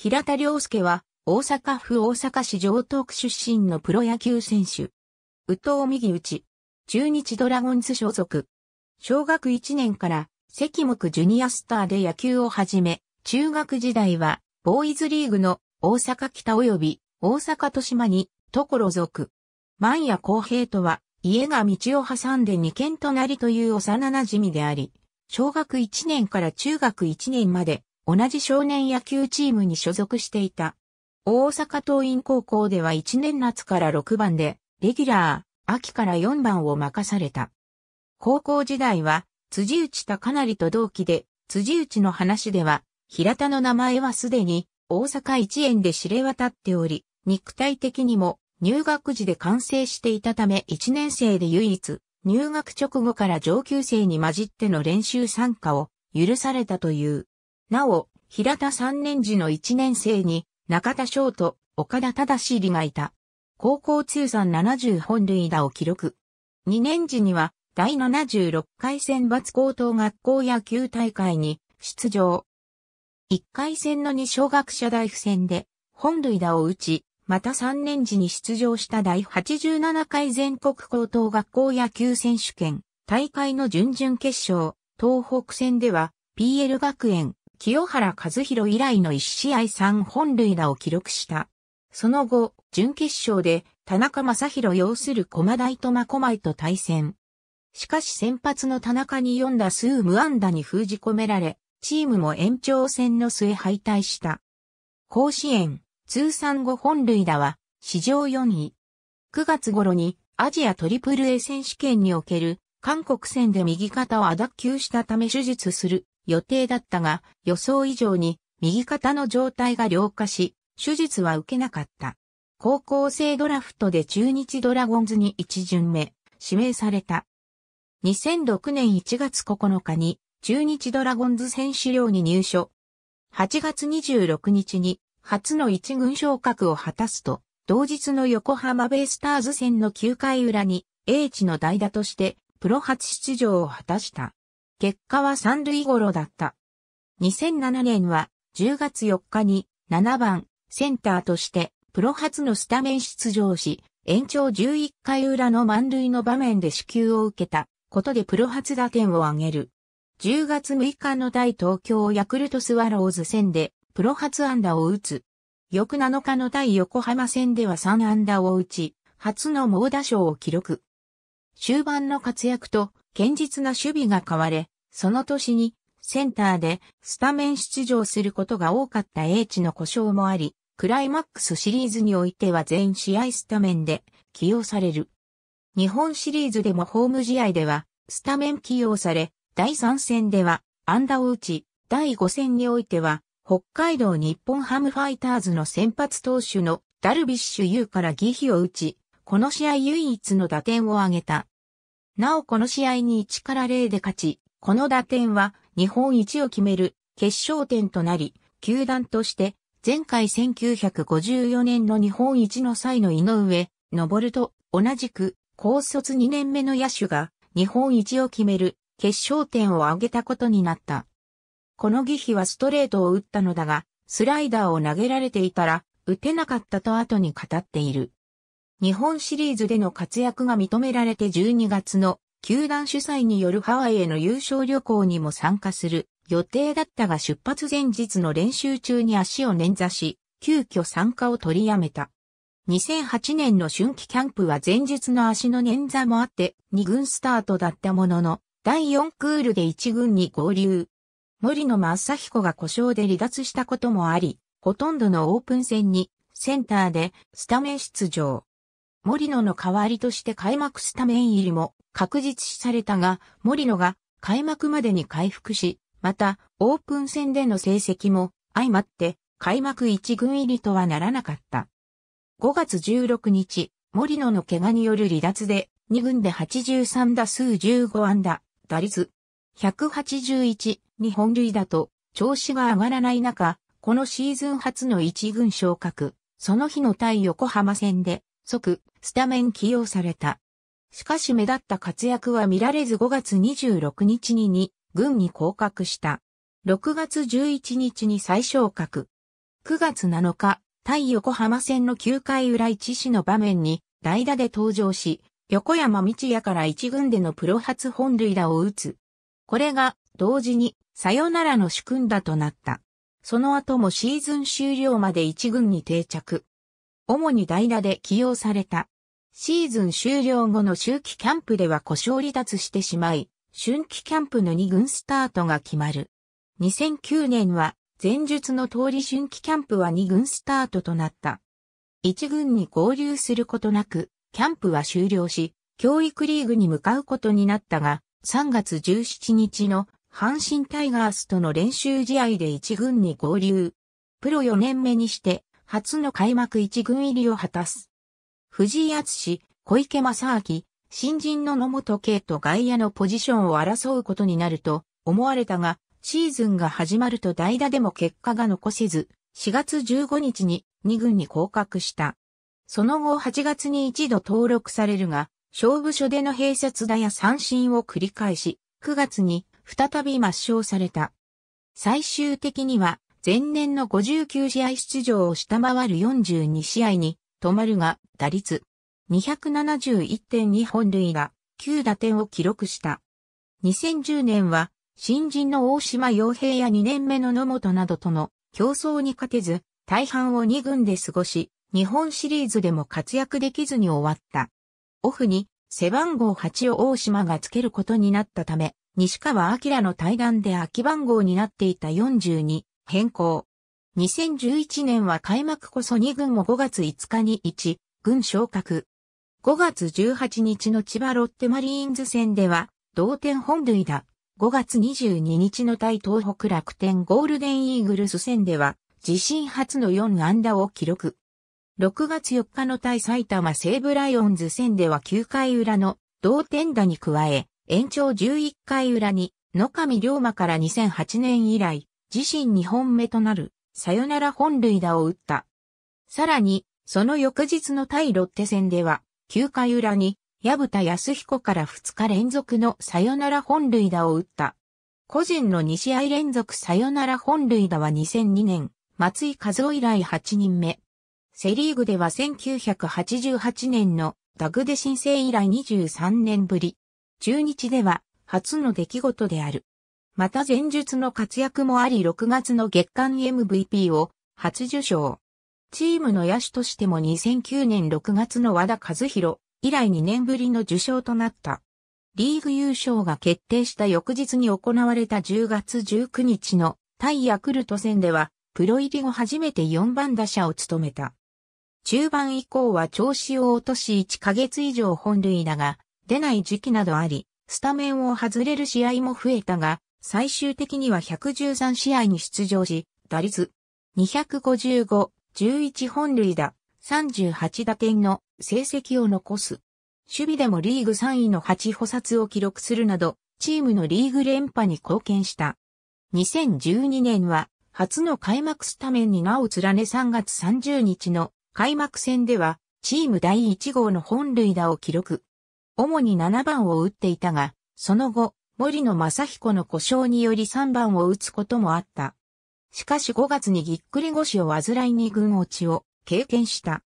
平田良介は、大阪府大阪市城東区出身のプロ野球選手。宇藤右内。中日ドラゴンズ所属。小学1年から関目ジュニアスターで野球を始め、中学時代はボーイズリーグの大阪北及び大阪豊島に所属。万谷公平とは家が道を挟んで2軒隣という幼馴染であり、小学1年から中学1年まで同じ少年野球チームに所属していた。大阪桐蔭高校では1年夏から6番で、レギュラー、秋から4番を任された。高校時代は、辻内高成と同期で、辻内の話では、平田の名前はすでに、大阪一円で知れ渡っており、肉体的にも入学時で完成していたため1年生で唯一、入学直後から上級生に混じっての練習参加を許されたという。なお、平田三年時の一年生に、中田翔と岡田忠史がいた。高校通算70本塁打を記録。2年時には、第76回選抜高等学校野球大会に出場。1回戦の2小学者大付戦で、本塁打を打ち、また3年時に出場した第87回全国高等学校野球選手権大会の準々決勝、東北戦では PL 学園清原和弘以来の1試合3本塁打を記録した。その後、準決勝で田中正宏擁する駒大とコマイと対戦。しかし先発の田中に読んだ数無安打に封じ込められ、チームも延長戦の末敗退した。甲子園、通算後本塁打は、史上4位。9月頃にアジアトリプル a 選手権における韓国戦で右肩を亜脱臼したため手術する予定だったが、予想以上に右肩の状態が良化し、手術は受けなかった。高校生ドラフトで中日ドラゴンズに一巡目、指名された。2006年1月9日に中日ドラゴンズ選手寮に入所。8月26日に初の一軍昇格を果たすと、同日の横浜ベイスターズ戦の9回裏に、英知の代打としてプロ初出場を果たした。結果は三塁ゴロだった。2007年は10月4日に7番センターとしてプロ初のスタメン出場し、延長11回裏の満塁の場面で支給を受けたことでプロ初打点を挙げる。10月6日の大東京ヤクルトスワローズ戦でプロ初安打を打つ。翌7日の大横浜戦では3安打を打ち、初の猛打賞を記録。終盤の活躍と堅実な守備が買われ、その年にセンターでスタメン出場することが多かった英知の故障もあり、クライマックスシリーズにおいては全試合スタメンで起用される。日本シリーズでもホーム試合ではスタメン起用され、第3戦では安打を打ち、第5戦においては北海道日本ハムファイターズの先発投手のダルビッシュ有から疑比を打ち、この試合唯一の打点を挙げた。なおこの試合に1から0で勝ち、この打点は日本一を決める決勝点となり、球団として前回1954年の日本一の際の井上、昇と同じく高卒2年目の野手が日本一を決める決勝点を挙げたことになった。この儀比はストレートを打ったのだが、スライダーを投げられていたら、打てなかったと後に語っている。日本シリーズでの活躍が認められて12月の球団主催によるハワイへの優勝旅行にも参加する予定だったが出発前日の練習中に足を捻挫し、急遽参加を取りやめた。2008年の春季キャンプは前日の足の捻挫もあって2軍スタートだったものの、第4クールで1軍に合流。森野正彦が故障で離脱したこともあり、ほとんどのオープン戦にセンターでスタメン出場。森野の代わりとして開幕スタメン入りも確実視されたが、森野が開幕までに回復し、また、オープン戦での成績も相まって開幕一軍入りとはならなかった。5月16日、森野の怪我による離脱で、2軍で83打数15安打、打率181、日本塁打と調子が上がらない中、このシーズン初の一軍昇格、その日の対横浜戦で即、スタメン起用された。しかし目立った活躍は見られず5月26日にに、軍に降格した。6月11日に再昇格。9月7日、対横浜戦の9回裏一死の場面に代打で登場し、横山道也から1軍でのプロ初本塁打を打つ。これが同時にさよならの主君打となった。その後もシーズン終了まで1軍に定着。主に代打で起用された。シーズン終了後の秋季キャンプでは故障離脱してしまい、春季キャンプの2軍スタートが決まる。2009年は、前述の通り春季キャンプは2軍スタートとなった。1軍に合流することなく、キャンプは終了し、教育リーグに向かうことになったが、3月17日の阪神タイガースとの練習試合で1軍に合流。プロ4年目にして初の開幕一軍入りを果たす。藤井敦小池正明、新人の野本圭と外野のポジションを争うことになると思われたが、シーズンが始まると代打でも結果が残せず、4月15日に2軍に降格した。その後8月に一度登録されるが、勝負所での併設打や三振を繰り返し、9月に再び抹消された。最終的には前年の59試合出場を下回る42試合に止まるが、打率271.2本塁打、9打点を記録した。2010年は、新人の大島洋平や2年目の野本などとの競争に勝てず、大半を2軍で過ごし、日本シリーズでも活躍できずに終わった。オフに背番号8を大島がつけることになったため、西川明の対談で空き番号になっていた42変更。2011年は開幕こそ2軍も5月5日に1軍昇格。5月18日の千葉ロッテマリーンズ戦では同点本塁打。5月22日の対東北楽天ゴールデンイーグルス戦では自身初の4安打を記録。6月4日の対埼玉西武ライオンズ戦では9回裏の同点打に加え、延長11回裏に野上龍馬から2008年以来、自身2本目となるサヨナラ本塁打を打った。さらに、その翌日の対ロッテ戦では、9回裏に、矢田康彦から2日連続のサヨナラ本塁打を打った。個人の2試合連続サヨナラ本塁打は2002年、松井和夫以来8人目。セリーグでは1988年のダグデ申請以来23年ぶり。中日では初の出来事である。また前述の活躍もあり6月の月間 MVP を初受賞。チームの野手としても2009年6月の和田和弘以来2年ぶりの受賞となった。リーグ優勝が決定した翌日に行われた10月19日の対ヤクルト戦では、プロ入り後初めて4番打者を務めた。中盤以降は調子を落とし1ヶ月以上本塁打が出ない時期などあり、スタメンを外れる試合も増えたが、最終的には113試合に出場し、打率255、11本塁打、38打点の成績を残す。守備でもリーグ3位の8補殺を記録するなど、チームのリーグ連覇に貢献した。2012年は、初の開幕スタメンに名を連ね3月30日の開幕戦では、チーム第1号の本塁打を記録。主に7番を打っていたが、その後、森野正彦の故障により3番を打つこともあった。しかし5月にぎっくり腰を患いに軍落ちを経験した。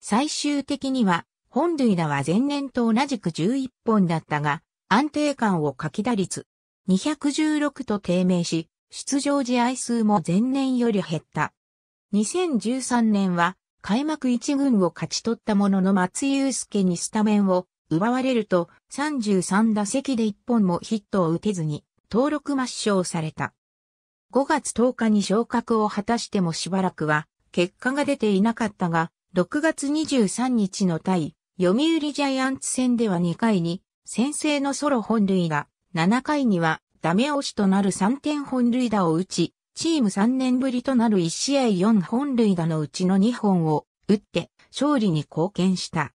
最終的には、本塁打は前年と同じく11本だったが、安定感を欠き打率216と低迷し、出場試合数も前年より減った。2013年は開幕1軍を勝ち取ったものの松井祐介にスタメンを奪われると33打席で1本もヒットを打てずに登録抹消された。5月10日に昇格を果たしてもしばらくは結果が出ていなかったが、6月23日の対読売ジャイアンツ戦では2回に先制のソロ本塁打、7回にはダメ押しとなる3点本塁打を打ち、チーム3年ぶりとなる1試合4本塁打のうちの2本を打って勝利に貢献した。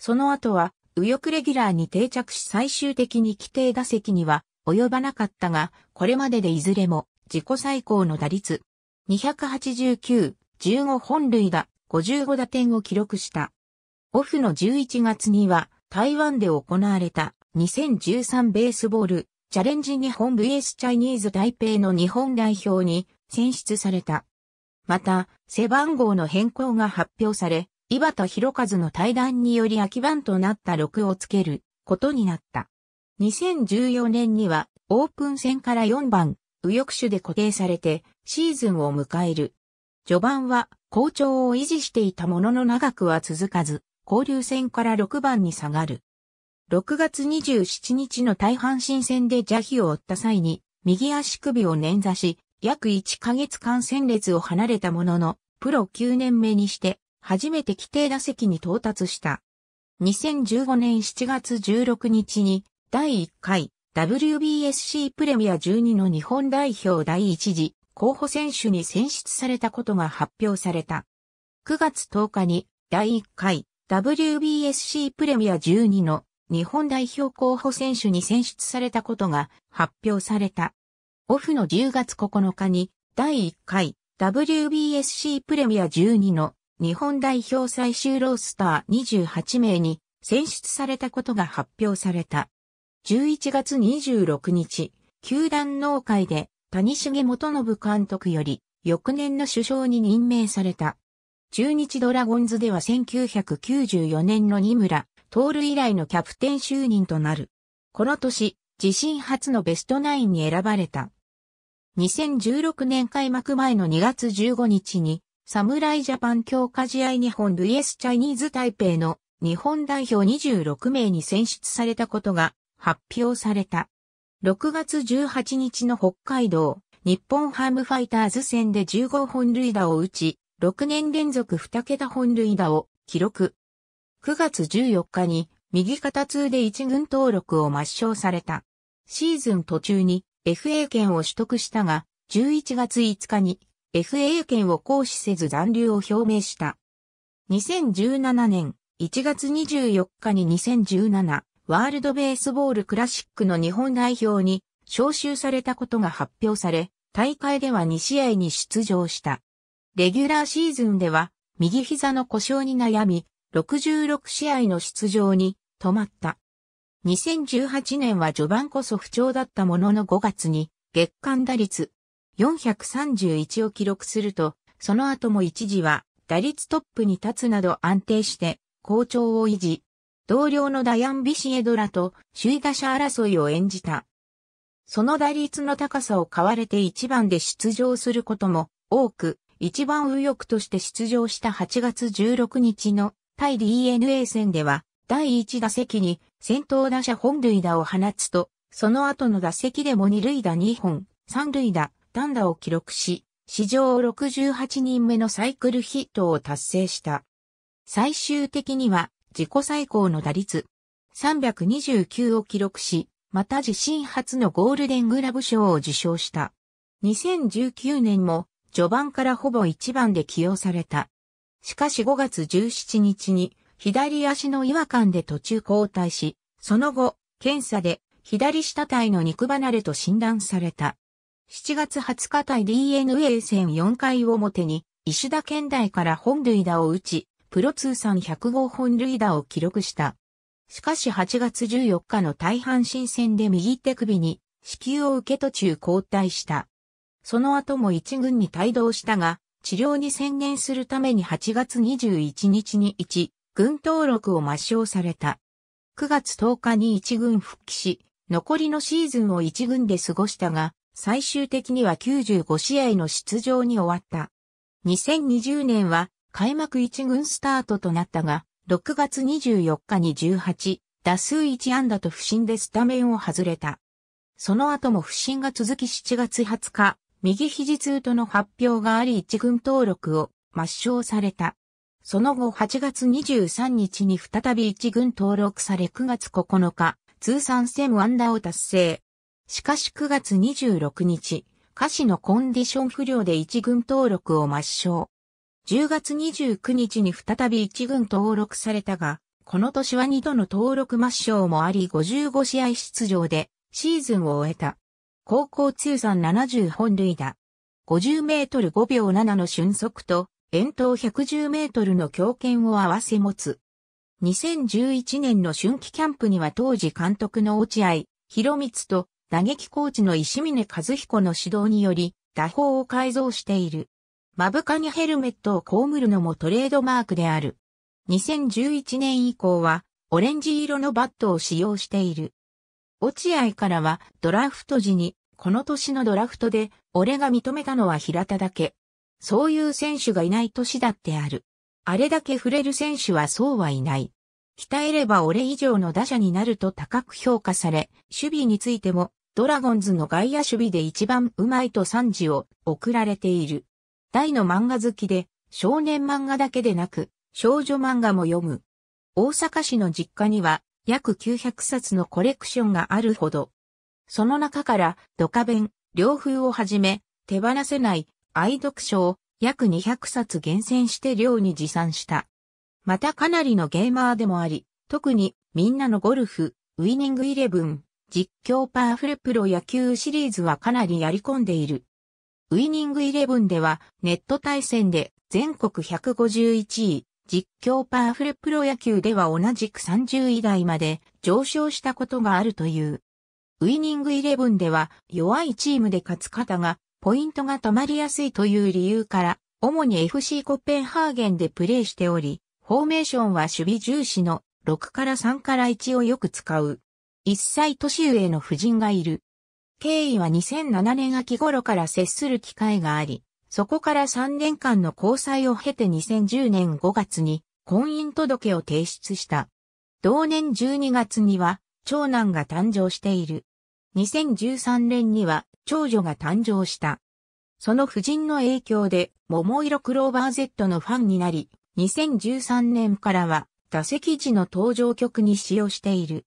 その後は右翼レギュラーに定着し最終的に規定打席には及ばなかったが、これまででいずれも自己最高の打率289、15本塁打、55打点を記録した。オフの11月には台湾で行われた2013ベースボールチャレンジ日本 VS チャイニーズ台北の日本代表に選出された。また、背番号の変更が発表され、岩田弘和の対談により空き番となった6をつけることになった。2014年にはオープン戦から4番、右翼手で固定されてシーズンを迎える。序盤は好調を維持していたものの長くは続かず、交流戦から6番に下がる。6月27日の大阪神戦で邪気を負った際に、右足首を捻挫し、約1ヶ月間戦列を離れたものの、プロ9年目にして、初めて規定打席に到達した。2015年7月16日に第1回 WBSC プレミア12の日本代表第1次候補選手に選出されたことが発表された。9月10日に第1回 WBSC プレミア12の日本代表候補選手に選出されたことが発表された。オフの10月9日に第1回 WBSC プレミア12の日本代表最終ロースター28名に選出されたことが発表された。11月26日、球団農会で谷重元信監督より翌年の首相に任命された。中日ドラゴンズでは1994年の二村、トール以来のキャプテン就任となる。この年、自身初のベストナインに選ばれた。2016年開幕前の2月15日に侍ジャパン強化試合日本 VS チャイニーズ台北の日本代表26名に選出されたことが発表された。6月18日の北海道日本ハムファイターズ戦で15本塁打を打ち、6年連続2桁本塁打を記録。9月14日に右肩痛で1軍登録を抹消された。シーズン途中に FA 権を取得したが、11月5日に FA 権を行使せず残留を表明した。2017年1月24日に2017ワールドベースボールクラシックの日本代表に招集されたことが発表され、大会では2試合に出場した。レギュラーシーズンでは右膝の故障に悩み、66試合の出場に止まった。2018年は序盤こそ不調だったものの5月に月間打率431を記録すると、その後も一時は打率トップに立つなど安定して好調を維持。同僚のダヤン・ビシエドラと首位打者争いを演じた。その打率の高さを買われて1番で出場することも多く、1番右翼として出場した8月16日の対 DNA 戦では、第1打席に先頭打者本塁打を放つと、その後の打席でも2塁打2本、3塁打、単打を記録し、史上68人目のサイクルヒットを達成した。最終的には自己最高の打率329を記録し、また自身初のゴールデングラブ賞を受賞した。2019年も序盤からほぼ1番で起用された。しかし5月17日に左足の違和感で途中交代し、その後、検査で左下体の肉離れと診断された。7月20日対 DNA 戦4回表に、石田県大から本塁打を打ち、プロ通算1 0 5号本塁打を記録した。しかし8月14日の大半新戦で右手首に支給を受け途中交代した。その後も一軍に帯同したが、治療に専念するために8月21日に一、軍登録を抹消された。9月10日に一軍復帰し、残りのシーズンを一軍で過ごしたが、最終的には95試合の出場に終わった。2020年は開幕1軍スタートとなったが、6月24日に18、打数1安打と不審でスタメンを外れた。その後も不審が続き7月20日、右肘痛との発表があり1軍登録を抹消された。その後8月23日に再び1軍登録され9月9日、通算1000安打を達成。しかし9月26日、歌詞のコンディション不良で一軍登録を抹消。10月29日に再び一軍登録されたが、この年は2度の登録抹消もあり55試合出場でシーズンを終えた。高校通算70本塁打。50メートル5秒7の瞬速と、遠投110メートルの強肩を合わせ持つ。2011年の春季キャンプには当時監督の落合、博光と打撃コーチの石峰和彦の指導により、打法を改造している。ブカにヘルメットを被るのもトレードマークである。2011年以降は、オレンジ色のバットを使用している。落合からは、ドラフト時に、この年のドラフトで、俺が認めたのは平田だけ。そういう選手がいない年だってある。あれだけ触れる選手はそうはいない。鍛えれば俺以上の打者になると高く評価され、守備についても、ドラゴンズの外野守備で一番うまいと賛辞を送られている。大の漫画好きで、少年漫画だけでなく、少女漫画も読む。大阪市の実家には、約900冊のコレクションがあるほど。その中から、ドカ弁、両風をはじめ、手放せない、愛読書を約200冊厳選して寮に持参した。またかなりのゲーマーでもあり、特にみんなのゴルフ、ウィニングイレブン、実況パワフルプロ野球シリーズはかなりやり込んでいる。ウィニングイレブンではネット対戦で全国151位、実況パワフルプロ野球では同じく30位台まで上昇したことがあるという。ウィニングイレブンでは弱いチームで勝つ方がポイントが止まりやすいという理由から、主に FC コペンハーゲンでプレーしており、フォーメーションは守備重視の6から3から1をよく使う。1歳年上の夫人がいる。経緯は2007年秋頃から接する機会があり、そこから3年間の交際を経て2010年5月に婚姻届を提出した。同年12月には長男が誕生している。2013年には長女が誕生した。その夫人の影響で桃色クローバー Z のファンになり、2013年からは打席時の登場曲に使用している。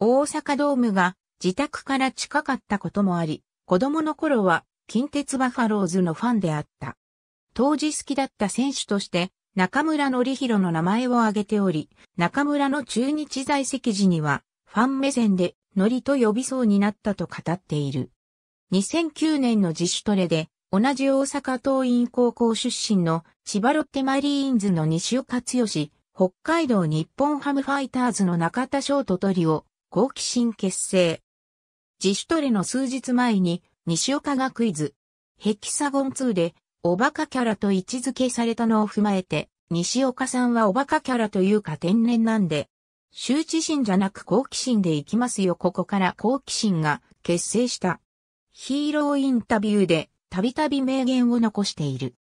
大阪ドームが自宅から近かったこともあり、子供の頃は近鉄バファローズのファンであった。当時好きだった選手として中村則弘の名前を挙げており、中村の中日在籍時にはファン目線で則と呼びそうになったと語っている。2009年の自主トレで同じ大阪桐蔭高校出身の千葉ロッテマリーンズの西岡剛、北海道日本ハムファイターズの中田翔とトリオ、好奇心結成。自主トレの数日前に西岡がクイズ、ヘキサゴン2でおバカキャラと位置づけされたのを踏まえて、西岡さんはおバカキャラというか天然なんで、羞恥心じゃなく好奇心でいきますよここから好奇心が結成した。ヒーローインタビューでたびたび名言を残している。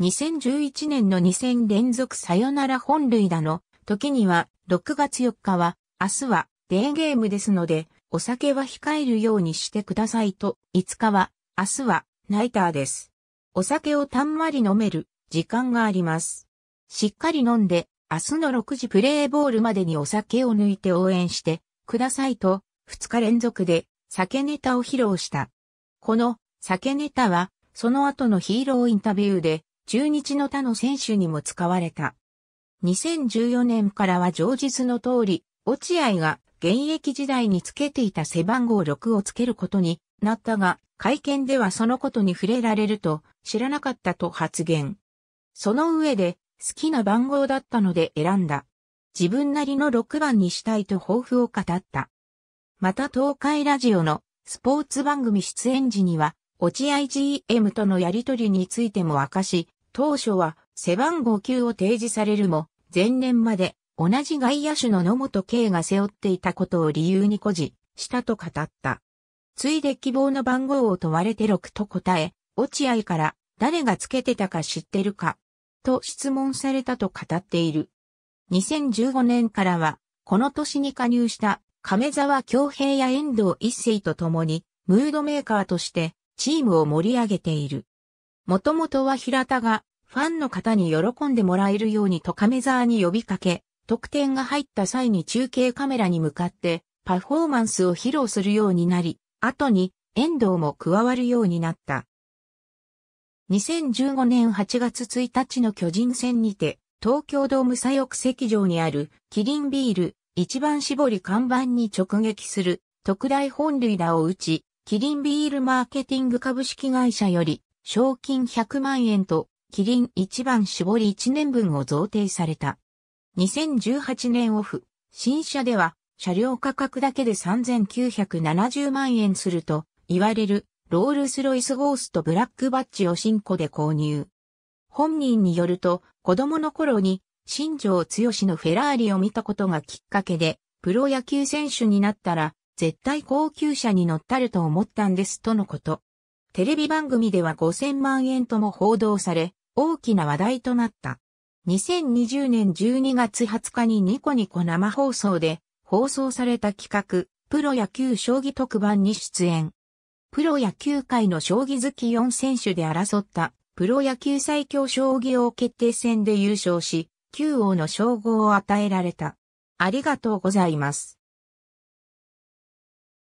2011年の2 0連続サヨナラ本塁打の時には6月4日は明日はデーゲームですのでお酒は控えるようにしてくださいと5日は明日はナイターです。お酒をたんまり飲める時間があります。しっかり飲んで明日の6時プレーボールまでにお酒を抜いて応援してくださいと2日連続で酒ネタを披露した。この酒ネタは、その後のヒーローインタビューで、中日の他の選手にも使われた。2014年からは上日の通り、落合が現役時代につけていた背番号6をつけることになったが、会見ではそのことに触れられると知らなかったと発言。その上で、好きな番号だったので選んだ。自分なりの6番にしたいと抱負を語った。また東海ラジオのスポーツ番組出演時には落合 GM とのやりとりについても明かし、当初は背番号9を提示されるも、前年まで同じ外野手の野本圭が背負っていたことを理由に誇示したと語った。ついで希望の番号を問われて6と答え、落合から誰がつけてたか知ってるかと質問されたと語っている。2015年からは、この年に加入した亀沢京平や遠藤一世と共に、ムードメーカーとしてチームを盛り上げている。もともとは平田がファンの方に喜んでもらえるようにと亀沢に呼びかけ、得点が入った際に中継カメラに向かってパフォーマンスを披露するようになり、後に遠藤も加わるようになった。2015年8月1日の巨人戦にて、東京ドーム左翼席上にあるキリンビール一番絞り看板に直撃する特大本塁打を打ち、キリンビールマーケティング株式会社より、賞金100万円と、キリン一番絞り1年分を贈呈された。2018年オフ、新車では、車両価格だけで3970万円すると、言われる、ロールスロイスゴーストブラックバッジを新庫で購入。本人によると、子供の頃に、新庄剛のフェラーリを見たことがきっかけで、プロ野球選手になったら、絶対高級車に乗ったると思ったんですとのこと。テレビ番組では5000万円とも報道され、大きな話題となった。2020年12月20日にニコニコ生放送で放送された企画、プロ野球将棋特番に出演。プロ野球界の将棋好き4選手で争ったプロ野球最強将棋王決定戦で優勝し、9王の称号を与えられた。ありがとうございます。